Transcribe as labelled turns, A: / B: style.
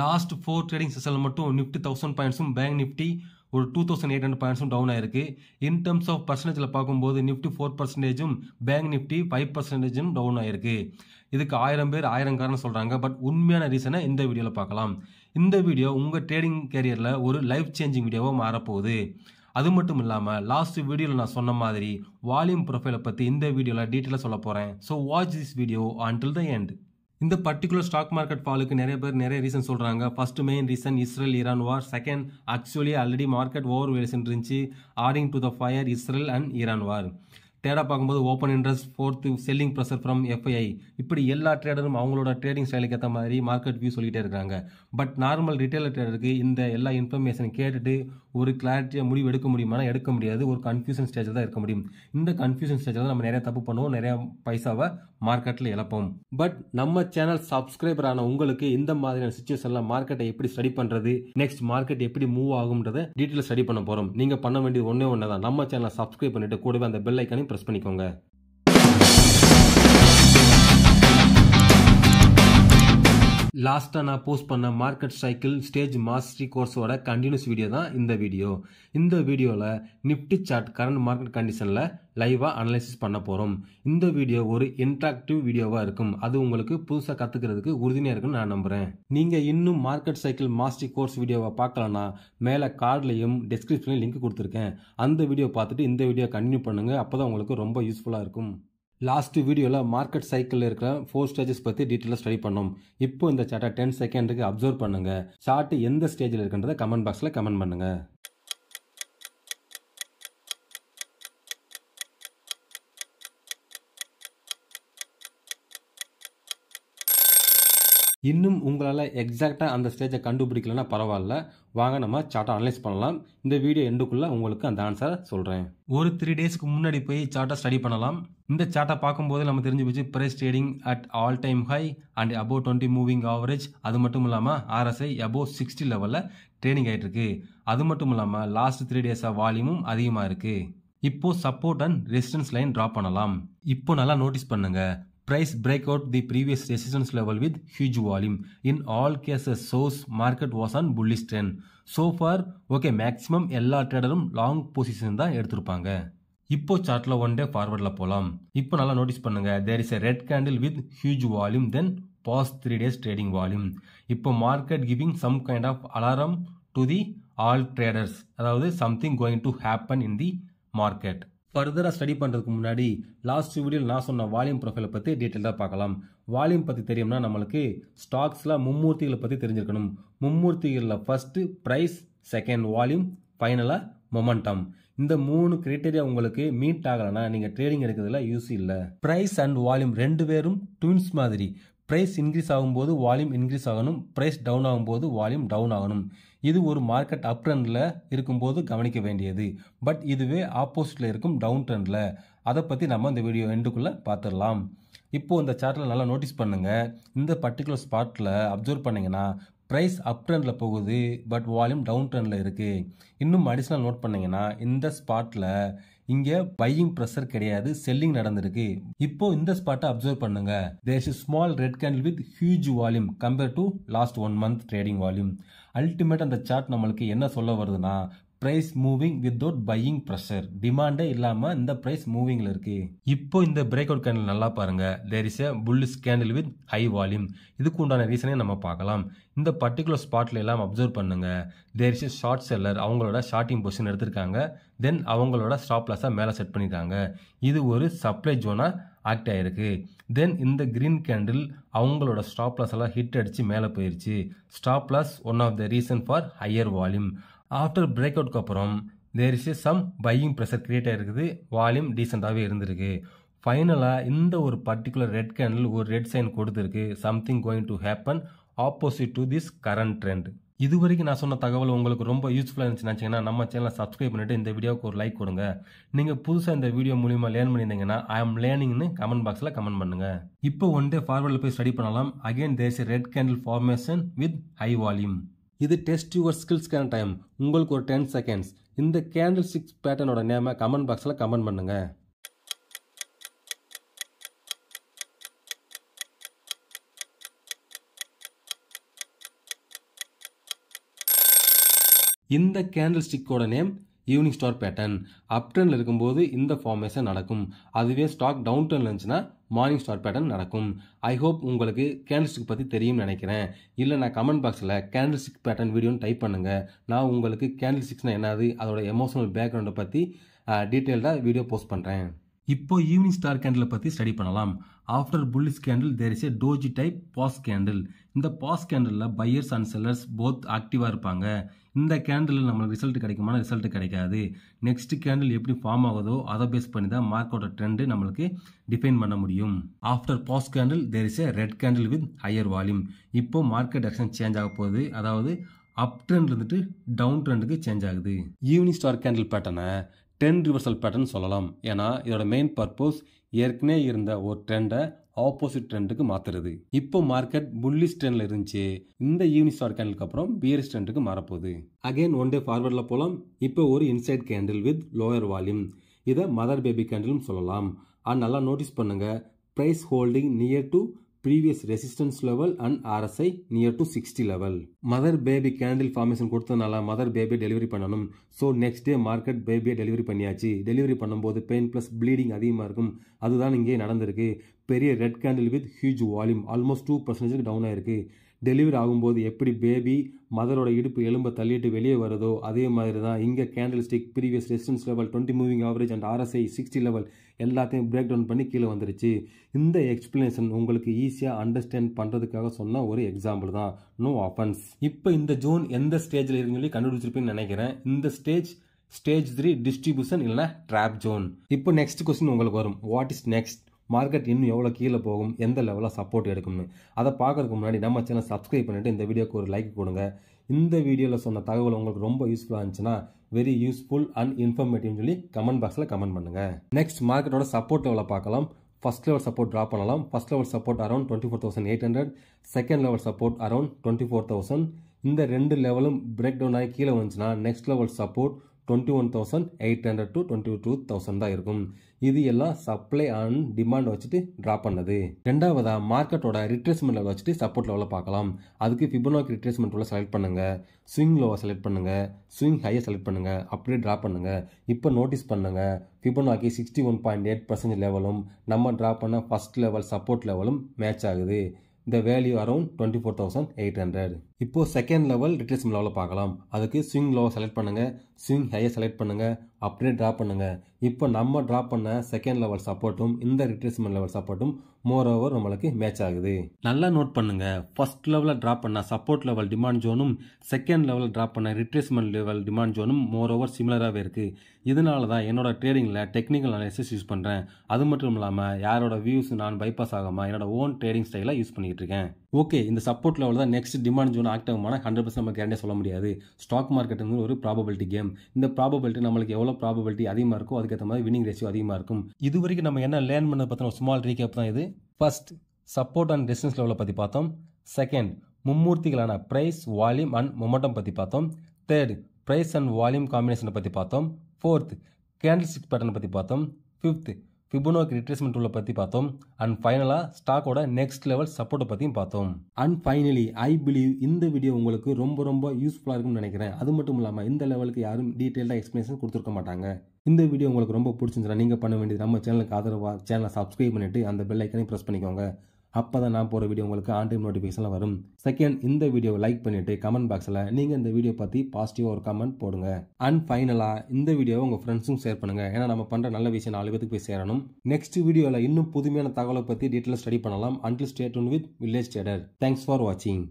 A: Last four trading செஷனில் மட்டும் Nifty thousand பாயிண்ட்ஸும் பேங்க் நிஃப்டி ஒரு டூ தௌசண்ட் எயிட் ஹண்ட்ரட் பாயிண்ட்ஸும் டவுன் ஆயிருக்கு இன் டர்ம்ஸ் ஆஃப் பர்சன்டேஜில் பார்க்கும்போது நிஃப்டி ஃபோர் பர்சன்டேஜும் பேங்க் நிஃப்டி ஃபைவ் பர்சன்டேஜும் டவுன் ஆயிருக்கு இதுக்கு ஆயிரம் பேர் ஆயிரம் காரணம் சொல்கிறாங்க பட் உண்மையான ரீசனை இந்த வீடியோவில் பார்க்கலாம் இந்த வீடியோ உங்கள் ட்ரேடிங் கேரியரில் ஒரு லைஃப் சேஞ்சிங் வீடியோவாக மாறப்போகுது அது மட்டும் இல்லாமல் லாஸ்ட் வீடியோவில் நான் சொன்ன மாதிரி வால்யூம் ப்ரொஃபைலை பற்றி இந்த வீடியோவில் டீட்டெயிலாக சொல்ல போகிறேன் so watch this video until the end இந்த பர்டிகுலர் ஸ்டாக் மார்க்கெட் ஃபாலுக்கு நிறைய பேர் நிறைய ரீசன் சொல்கிறாங்க first main reason Israel Iran war second actually already market overvalued இருந்துச்சு adding to the fire Israel and Iran war ட்ரேடாக பார்க்கும்போது open interest fourth selling pressure from FII இப்படி எல்லா ட்ரேடரும் அவங்களோட ட்ரேடிங் ஸ்டைலுக்கு ஏற்ற மாதிரி மார்க்கெட் வியூ சொல்லிகிட்டே இருக்காங்க பட் நார்மல் ரிட்டைலர் ட்ரேடருக்கு இந்த எல்லா இன்ஃபர்மேஷன் கேட்டுட்டு ஒரு கிளாரிட்டியாக முடிவு எடுக்க முடியுமானா எடுக்க முடியாது ஒரு கன்ஃபியூஷன் ஸ்டேஜில் தான் இருக்க முடியும் இந்த கன்ஃபியூஷன் ஸ்டேஜில் நம்ம நிறைய தப்பு பண்ணுவோம் நிறையா பைசாவை மார்க்கெட்டில் இழப்போம் பட் நம்ம சேனல் சப்ஸ்கிரைபர் ஆன உங்களுக்கு இந்த மாதிரியான சுச்சுவேஷனில் மார்க்கெட்டை எப்படி ஸ்டடி பண்ணுறது நெக்ஸ்ட் மார்க்கெட் எப்படி மூவ் ஆகும்ன்றதை டீட்டெயில் ஸ்டடி பண்ண போகிறோம் நீங்கள் பண்ண வேண்டியது ஒன்றே ஒன்று தான் நம்ம சேனலை சப்ஸ்கிரைப் பண்ணிட்டு கூடவே அந்த பெல் ஐக்கானையும் ப்ரெஸ் பண்ணிக்கோங்க லாஸ்ட்டாக நான் போஸ்ட் பண்ண மார்க்கெட் சைக்கிள் ஸ்டேஜ் மாஸ்டரி கோர்ஸோட கண்டினியூஸ் வீடியோ தான் இந்த வீடியோ இந்த வீடியோவில் நிப்டி சார்ட் கரண்ட் மார்க்கெட் கண்டிஷனில் லைவாக அனலைசிஸ் பண்ண போகிறோம் இந்த வீடியோ ஒரு இன்ட்ராக்டிவ் வீடியோவாக இருக்கும் அது உங்களுக்கு புதுசாக கற்றுக்கிறதுக்கு உறுதுணையாக இருக்குன்னு நான் நம்புகிறேன் நீங்கள் இன்னும் மார்க்கெட் சைக்கிள் மாஸ்டரி கோர்ஸ் வீடியோவை பார்க்கலன்னா மேலே கார்ட்லேயும் டெஸ்கிரிப்ஷன்லையும் லிங்க் கொடுத்துருக்கேன் அந்த வீடியோ பார்த்துட்டு இந்த வீடியோ கண்டினியூ பண்ணுங்கள் அப்போ தான் உங்களுக்கு ரொம்ப யூஸ்ஃபுல்லாக இருக்கும் லாஸ்ட் வீடியோவில் மார்க்கெட் சைக்கிளில் இருக்கிற ஃபோர் ஸ்டேஜஸ் பற்றி டீட்டெயிலாக ஸ்டடி பண்ணோம் இப்போ இந்த சார்ட்டை டென் செகண்டுக்கு அப்சர்வ் பண்ணுங்கள் சார்ட் எந்த ஸ்டேஜில் இருக்குன்றதை கமெண்ட் பாக்ஸில் கமெண்ட் பண்ணுங்கள் இன்னும் உங்களால் எக்ஸாக்டாக அந்த ஸ்டேஜை கண்டுபிடிக்கலன்னா பரவாயில்ல வாங்க நம்ம சார்ட்டை அனலைஸ் பண்ணலாம் இந்த வீடியோ எண்டுக்குள்ளே உங்களுக்கு அந்த ஆன்சரை சொல்கிறேன் ஒரு த்ரீ டேஸ்க்கு முன்னாடி போய் சார்ட்டை ஸ்டடி பண்ணலாம் இந்த சார்ட்டை பார்க்கும்போது நம்ம தெரிஞ்சு போச்சு price trading at all time high and above twenty moving average அது மட்டும் இல்லாமல் ஆர்எஸ்ஐ அபோவ் சிக்ஸ்டி லெவலில் ட்ரேடிங் ஆகிட்டு இருக்கு அது மட்டும் இல்லாமல் லாஸ்ட் த்ரீ டேஸாக வால்யூமும் அதிகமாக இருக்குது இப்போது support and resistance line draw பண்ணலாம் இப்போ நல்லா நோட்டீஸ் பண்ணுங்கள் Price break out the previous resistance level with huge volume. In all cases, source market was on bullish trend. So far okay maximum எல்லா ட்ரேடரும் லாங் பொசிஷன் தான் எடுத்திருப்பாங்க இப்போ சார்ட்டில் ஒன் டே ஃபார்வர்டில் போகலாம் இப்போ நல்லா நோட்டீஸ் பண்ணுங்க there is a red candle with huge volume then pass three days trading volume இப்போ market giving some kind of alarm to the all traders அதாவது something going to happen in the market ஃபர்தராக study பண்ணுறதுக்கு முன்னாடி last வீடியோவில் நான் சொன்ன volume ப்ரொஃபைலை பற்றி டீட்டெயிலாக பார்க்கலாம் வால்யூம் பற்றி தெரியும்னா நம்மளுக்கு ஸ்டாக்ஸில் மும்மூர்த்திகளை பற்றி தெரிஞ்சிருக்கணும் மும்மூர்த்திகளில் ஃபஸ்ட்டு ப்ரைஸ் செகண்ட் வால்யூம் ஃபைனலாக மொமெண்டம் இந்த மூணு கிரைட்டீரியா உங்களுக்கு மீட் ஆகலைன்னா நீங்கள் ட்ரேடிங் எடுக்கிறதுல யூஸ் இல்லை ப்ரைஸ் அண்ட் வால்யூம் ரெண்டு பேரும் ட்வின்ஸ் மாதிரி ப்ரைஸ் இன்க்ரீஸ் ஆகும்போது வால்யூம் இன்க்ரீஸ் ஆகணும் ப்ரைஸ் டவுன் ஆகும்போது வால்யூம் டவுன் ஆகணும் இது ஒரு மார்க்கெட் அப் ட்ரெண்டில் இருக்கும்போது கவனிக்க வேண்டியது பட் இதுவே ஆப்போசிட்டில் இருக்கும் டவுன் ட்ரெண்டில் அதை பற்றி நம்ம இந்த வீடியோ எண்டுக்குள்ளே பார்த்துடலாம் இப்போது இந்த சார்ட்டில் நல்லா நோட்டீஸ் பண்ணுங்கள் இந்த பர்டிகுலர் ஸ்பாட்டில் அப்சர்வ் பண்ணிங்கன்னா ப்ரைஸ் அப் ட்ரெண்டில் போகுது பட் வால்யூம் டவுன் ட்ரெண்டில் இருக்குது இன்னும் அடிஷ்னல் நோட் பண்ணிங்கன்னா இந்த ஸ்பாட்டில் இங்கே பையிங் ப்ரெஷர் கிடையாது செல்லிங் நடந்திருக்கு இப்போ இந்த ஸ்பாட்டை அப்சர்வ் பண்ணுங்க is small red candle with huge volume compare to last one month trading volume ultimate அந்த சார்ட் நம்மளுக்கு என்ன சொல்ல வருதுன்னா price moving without buying pressure டிமாண்டே இல்லாமல் இந்த ப்ரைஸ் மூவிங்கில் இருக்குது இப்போ இந்த பிரேக் அவுட் கேண்டில் நல்லா பாருங்கள் there is a bullish candle with high volume இதுக்கு உண்டான ரீசனே நம்ம பார்க்கலாம் இந்த பர்டிகுலர் ஸ்பாட்டில் எல்லாம் அப்சர்வ் பண்ணுங்கள் there is a short seller அவங்களோட ஷார்டிங் பொசிஷன் எடுத்திருக்காங்க தென் அவங்களோட ஸ்டாப் லாஸாக மேலே செட் பண்ணியிருக்காங்க இது ஒரு சப்ளை ஜோனாக ஆக்ட் ஆகிருக்கு தென் இந்த க்ரீன் கேண்டில் அவங்களோட ஸ்டாப் லாஸ் எல்லாம் ஹிட் அடித்து மேலே போயிடுச்சு stop loss one of the reason for higher volume after break அவுட்க்கு அப்புறம் there is some buying pressure create ஆகிருக்குது வால்யூம் டீசெண்டாகவே இருந்திருக்கு ஃபைனலாக இந்த ஒரு பர்டிகுலர் ரெட் கேண்டில் ஒரு ரெட் சைன் கொடுத்துருக்கு something going to happen opposite to this current trend இது வரைக்கும் நான் சொன்ன தகவல் உங்களுக்கு ரொம்ப யூஸ்ஃபுல்லாக இருந்துச்சுன்னா நம்ம சேனலை சப்ஸ்கிரைப் பண்ணிவிட்டு இந்த வீடியோவுக்கு ஒரு லைக் கொடுங்க நீங்கள் புதுசாக இந்த வீடியோ மூலியமாக லேர்ன் பண்ணியிருந்தீங்கன்னா ஐ ஆம் லேர்னிங்னு கமெண்ட் பாக்ஸில் கமெண்ட் பண்ணுங்கள் இப்போ ஒன் டே ஃபார்வர்டில் போய் ஸ்டடி பண்ணலாம் again there's red candle formation with high volume இது டெஸ்ட் யுவர் ஸ்கில்ஸ்க்கான டைம் உங்களுக்கு ஒரு டென் செகண்ட்ஸ் இந்த கேண்டில் ஸ்டிக்ஸ் பேட்டர்னோட நேமை கமெண்ட் பாக்ஸில் கமெண்ட் பண்ணுங்கள் இந்த கேண்டில் ஸ்டிக்கோட நேம் ஈவினிங் ஸ்டார் பேட்டர்ன் ட்ரெண்டில் இருக்கும்போது இந்த ஃபார்மேஷன் நடக்கும் அதுவே ஸ்டாக் டவுன் டர்னில் இருந்துச்சுன்னா மார்னிங் ஸ்டார் பேட்டர்ன் நடக்கும் ஐ ஹோப் உங்களுக்கு கேண்டில்ஸ்டிக் பற்றி தெரியும் நினைக்கிறேன் இல்லை நான் கமெண்ட் பாக்ஸில் கேண்டில்ஸ்டிக் பேட்டர்ன் வீடியோன்னு டைப் பண்ணுங்கள் நான் உங்களுக்கு கேண்டில்ஸ்டிக்ஸ்னால் என்னது அதோட எமோஷனல் பேக்ரவுண்டை பற்றி டீட்டெயில்டாக வீடியோ போஸ்ட் பண்ணுறேன் இப்போ ஈவினிங் ஸ்டார் கேண்டிலை பற்றி ஸ்டடி பண்ணலாம் after bullish candle there is a doji type base candle இந்த பாஸ் கேண்டிலில் பையர்ஸ் அண்ட் செல்லர்ஸ் போத் ஆக்டிவாக இருப்பாங்க இந்த கேண்டில் நம்மளுக்கு ரிசல்ட் கிடைக்குமான ரிசல்ட் கிடைக்காது நெக்ஸ்ட் கேண்டில் எப்படி ஃபார்ம் ஆகுதோ அதை பேஸ் பண்ணி தான் மார்க்கோட ட்ரெண்டு நம்மளுக்கு டிஃபைன் பண்ண முடியும் after base candle there is a red candle with higher volume இப்போ மார்க்கெட் டெரெக்ஷன் சேஞ்ச் ஆக போகுது அதாவது அப் ட்ரெண்ட் இருந்துட்டு டவுன் ட்ரெண்டுக்கு சேஞ்ச் ஆகுது ஈவினிங் ஸ்டார் கேண்டில் பேட்டர்னை டென் ரிவர்சல் பேட்டர்ன் சொல்லலாம் ஏன்னா இதோட மெயின் பர்பஸ் ஏற்கனவே இருந்த ஒரு ட்ரெண்டை ஆப்போசிட் ட்ரெண்டுக்கு மாற்றுறது இப்போ மார்க்கெட் புள்ளி ட்ரெண்டில் இருந்துச்சு இந்த ஈவினிங் ஸ்டார் கேண்டலுக்கு அப்புறம் பியர் ட்ரெண்டுக்கு மாறப்போகுது அகைன் ஒன் டே ஃபார்வர்டில் போகலாம் இப்போ ஒரு inside candle with lower volume இதை மதர் பேபி கேண்டிலும் சொல்லலாம் ஆனால் நல்லா நோட்டீஸ் பண்ணுங்கள் price holding near to previous resistance level and RSI near to sixty level mother baby candle formation கொடுத்ததுனால மதர் பேபியை டெலிவரி பண்ணணும் ஸோ நெக்ஸ்ட் டே மார்க்கெட் பேபியை டெலிவரி பண்ணியாச்சு டெலிவரி பண்ணும்போது பெயின் ப்ளஸ் ப்ளீடிங் அதிகமாக இருக்கும் அதுதான் இங்கே நடந்திருக்கு பெரிய red candle with huge volume almost two பர்சன்டேஜுக்கு டவுன் ஆயிருக்கு டெலிவரி ஆகும்போது எப்படி பேபி மதரோட இடுப்பு எலும்பை தள்ளிட்டு வெளியே வருதோ அதே மாதிரி தான் இங்கே candle stick previous resistance level twenty moving average and RSI sixty level எல்லாத்தையும் பிரேக் டவுன் பண்ணி கீழே வந்துருச்சு இந்த எக்ஸ்பிளேஷன் உங்களுக்கு ஈஸியாக அண்டர்ஸ்டாண்ட் பண்ணுறதுக்காக சொன்ன ஒரு எக்ஸாம்பிள் தான் நோ ஆஃபன்ஸ் இப்போ இந்த ஜோன் எந்த ஸ்டேஜில் இருக்குன்னு கண்டுபிடிச்சிருப்பேன்னு நினைக்கிறேன் இந்த ஸ்டேஜ் ஸ்டேஜ் த்ரீ டிஸ்ட்ரிபியூஷன் இல்லைனா ட்ராப் ஜோன் இப்போ நெக்ஸ்ட் கொஸ்டின் உங்களுக்கு வரும் வாட் இஸ் நெக்ஸ்ட் மார்க்கெட் இன்னும் எவ்வளோ கீழே போகும் எந்த லெவலில் சப்போர்ட் எடுக்கணும் அதை பார்க்கறதுக்கு முன்னாடி நம்ம சேனல் சப்ஸ்கிரைப் பண்ணிவிட்டு இந்த வீடியோக்கு ஒரு லைக் கொடுங்க இந்த வீடியோவில் சொன்ன தகவல் உங்களுக்கு ரொம்ப யூஸ்ஃபுல்லாக இருந்துச்சுன்னா வெரி யூஸ்ஃபுல் அண்ட் இன்ஃபர்மேட்டிவ்னு சொல்லி கமெண்ட் பாக்ஸில் கமெண்ட் பண்ணுங்கள் நெக்ஸ்ட் மார்க்கெட்டோட சப்போர்ட் லெவலில் பார்க்கலாம் ஃபஸ்ட் லெவல் சப்போர்ட் ட்ரா பண்ணலாம் first level support around twenty four thousand eight hundred second level support around twenty four thousand இந்த ரெண்டு லெவலும் பிரேக் டவுன் ஆகி கீழே வந்துச்சுன்னா next level support twenty one thousand eight hundred to twenty two thousand தான் இருக்கும் இது எல்லாம் சப்ளை அண்ட் டிமாண்ட் வச்சுட்டு ட்ராப் பண்ணது ரெண்டாவதாக மார்க்கெட்டோட ரிட்ரேஸ்மெண்ட் லெவல் வச்சுட்டு சப்போர்ட் லெவலில் பார்க்கலாம் அதுக்கு ஃபிபனாக்கு ரிட்ரேஸ்மெண்ட் உள்ள செலக்ட் பண்ணுங்கள் ஸ்விங் லோவை செலக்ட் பண்ணுங்க ஸ்விங் ஹையை செலக்ட் பண்ணுங்கள் அப்படியே ட்ராப் பண்ணுங்க இப்போ நோட்டீஸ் பண்ணுங்கள் Fibonacci sixty one point eight percentage லெவலும் நம்ம ட்ராப் பண்ண ஃபஸ்ட் லெவல் சப்போர்ட் லெவலும் மேட்ச் ஆகுது இந்த value around twenty four thousand eight hundred இப்போது செகண்ட் லெவல் ரிட்ரேஸ்மெண்ட் லெவலில் பார்க்கலாம் அதுக்கு ஸ்விங் லோ செலக்ட் பண்ணுங்கள் ஸ்விங் ஹையை செலக்ட் பண்ணுங்கள் அப்படியே ட்ரா பண்ணுங்கள் இப்போ நம்ம ட்ரா பண்ண செகண்ட் லெவல் சப்போர்ட்டும் இந்த ரிட்ரேஸ்மெண்ட் லெவல் சப்போர்ட்டும் மோர் ஓவர் நம்மளுக்கு மேட்ச் ஆகுது நல்லா நோட் பண்ணுங்கள் ஃபர்ஸ்ட் லெவலில் ட்ரா பண்ண சப்போர்ட் லெவல் டிமாண்ட் ஜோனும் செகண்ட் லெவலில் ட்ரா பண்ண ரிட்ரேஸ்மெண்ட் லெவல் டிமாண்ட் ஜோனும் மோர் ஓவர் சிமிலராகவே இருக்குது இதனால தான் என்னோட ட்ரேடிங்கில் டெக்னிக்கல் அனாலிசிஸ் யூஸ் பண்ணுறேன் அது மட்டும் இல்லாமல் யாரோட வியூஸ் நான் பைபாஸ் ஆகாமல் என்னோட ஓன் ட்ரேடிங் ஸ்டைலாக யூஸ் பண்ணிகிட்டு இருக்கேன் ஓகே இந்த சப்போர்ட் லெவல் தான் நெக்ஸ்ட் டிமாண்ட் ஜோன் ஆக்ட் ஆனால் ஹண்ட்ரட் பர்சன்ட் நம்ம கேரண்டே சொல்ல முடியாது ஸ்டாக் மார்க்கெட் வந்து ஒரு ப்ராபபிலிட்டி கேம் இந்த ப்ராபபிலிட்டி நம்மளுக்கு எவ்வளோ ப்ராபபிலிட்டி அதிகமாக இருக்கோ அதுக்கேற்ற மாதிரி வினிங் ரேஷியோ அதிகமாக இருக்கும் இது வரைக்கும் நம்ம என்ன லேர்ன் பண்ண பார்த்தோம் ஸ்மால் ரீகேப் தான் இது ஃபர்ஸ்ட் சப்போர்ட் அண்ட் ரெசிஸ்டன்ஸ் லெவலை பற்றி பார்த்தோம் செகண்ட் மும்மூர்த்திகளான ப்ரைஸ் வால்யூம் அண்ட் மொமெண்டம் பற்றி பார்த்தோம் தேர்ட் ப்ரைஸ் அண்ட் வால்யூம் காம்பினேஷனை பற்றி பார்த்தோம் ஃபோர்த் கேண்டில் ஸ்டிக் பேட்டர்னை பற்றி பார்த்தோம் ஃபிஃப்த் ஃபிபுனோக்கு ரிட்ரேஸ்மெண்ட் ரூலை பற்றி பார்த்தோம் அண்ட் ஃபைனலாக ஸ்டாக்கோட நெக்ஸ்ட் லெவல் சப்போர்ட்டை பற்றியும் பார்த்தோம் அண்ட் ஃபைனலி ஐ பிலீவ் இந்த வீடியோ உங்களுக்கு ரொம்ப ரொம்ப யூஸ்ஃபுல்லாக இருக்கும்னு நினைக்கிறேன் அது மட்டும் இல்லாமல் இந்த லெவலுக்கு யாரும் டீட்டெயில்டாக எக்ஸ்பிளேஷன் கொடுத்துருக்க மாட்டாங்க இந்த வீடியோ உங்களுக்கு ரொம்ப பிடிச்சிருந்துச்சுன்னா நீங்கள் பண்ண வேண்டியது நம்ம சேனலுக்கு ஆதரவாக சேனலை சப்ஸ்கிரைப் பண்ணிவிட்டு அந்த பெல் ஐக்கனையும் ப்ரெஸ் பண்ணிக்கோங்க அப்போ தான் நான் போகிற வீடியோ உங்களுக்கு ஆன் டைம் நோட்டிஃபிகேஷனில் வரும் செகண்ட் இந்த வீடியோவை லைக் பண்ணிவிட்டு கமெண்ட் பாக்ஸில் நீங்கள் இந்த வீடியோ பற்றி பாசிட்டிவாக ஒரு கமெண்ட் போடுங்க அண்ட் ஃபைனலாக இந்த வீடியோவை உங்கள் ஃப்ரெண்ட்ஸும் ஷேர் பண்ணுங்கள் ஏன்னா நம்ம பண்ணுற நல்ல விஷயம் நாலு பேத்துக்கு போய் சேரணும் நெக்ஸ்ட் வீடியோவில் இன்னும் புதுமையான தகவலை பற்றி டீட்டெயில் ஸ்டடி பண்ணலாம் until stay with village trader thanks for வாட்சிங்